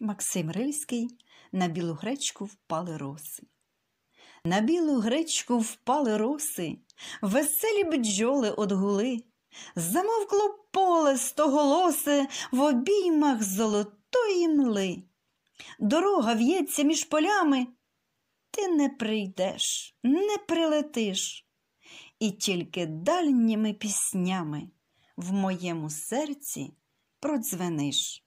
Максим Рильський на білу гречку впали роси. На білу гречку впали роси, веселі бджоли одгули, замовкло поле стоголосе в обіймах золотої мли. Дорога в'ється між полями, ти не прийдеш, не прилетиш, і тільки дальніми піснями в моєму серці продзвениш.